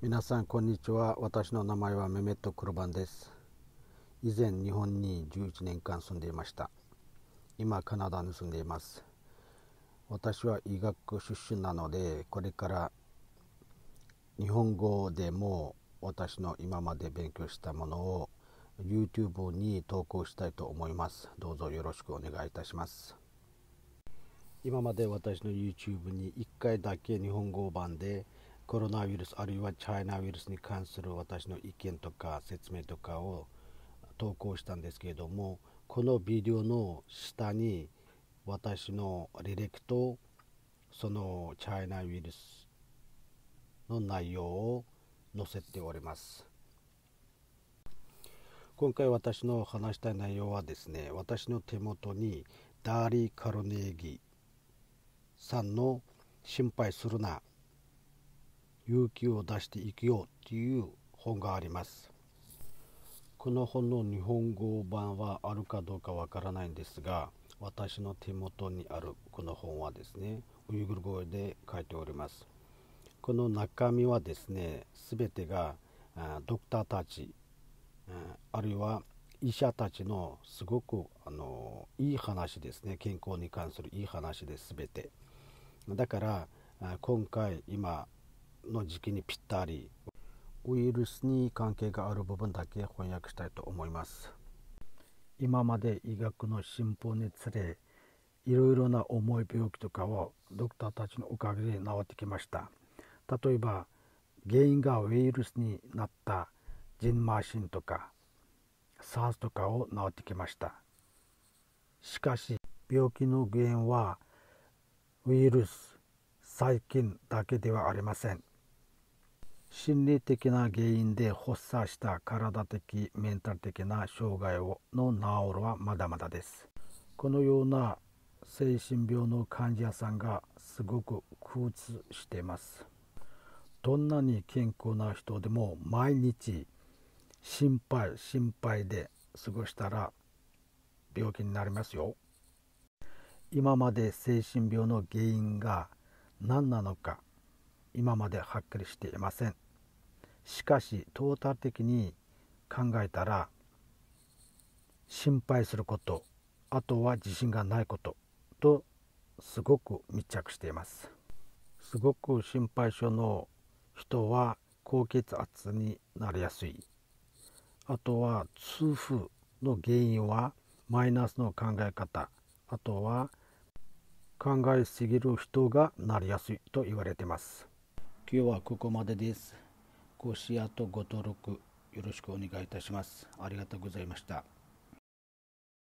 皆さんこんにちは私の名前はメメットクロバです以前日本に11年間住んでいました今カナダに住んでいます私は医学出身なのでこれから日本語でも私の今まで勉強したものを YouTube に投稿したいと思いますどうぞよろしくお願いいたします今まで私の YouTube に1回だけ日本語版で「コロナウイルスあるいはチャイナウイルスに関する私の意見とか説明とかを投稿したんですけれどもこのビデオの下に私の履歴とそのチャイナウイルスの内容を載せております今回私の話したい内容はですね私の手元にダーリー・カロネーギさんの「心配するな」勇気を出して生きようっていう本がありますこの本の日本語版はあるかどうかわからないんですが私の手元にあるこの本はですねウイグル語で書いておりますこの中身はですね全てがドクターたちあるいは医者たちのすごくあのいい話ですね健康に関するいい話です全てだから今回今の時期にぴったりウイルスに関係がある部分だけ翻訳したいと思います今まで医学の進歩につれいろいろな重い病気とかをドクターたちのおかげで治ってきました例えば原因がウイルスになったジンマシンとか SARS とかを治ってきましたしかし病気の原因はウイルス細菌だけではありません心理的な原因で発作した体的メンタル的な障害をの治るはまだまだですこのような精神病の患者さんがすごく苦痛していますどんなに健康な人でも毎日心配心配で過ごしたら病気になりますよ今まで精神病の原因が何なのか今まではっきりしていませんしかしトータル的に考えたら心配することあとは自信がないこととすごく密着していますすごく心配性の人は高血圧になりやすいあとは痛風の原因はマイナスの考え方あとは考えすぎる人がなりやすいと言われてます今日はここまでです少し野とご登録よろしくお願いいたします。ありがとうございました。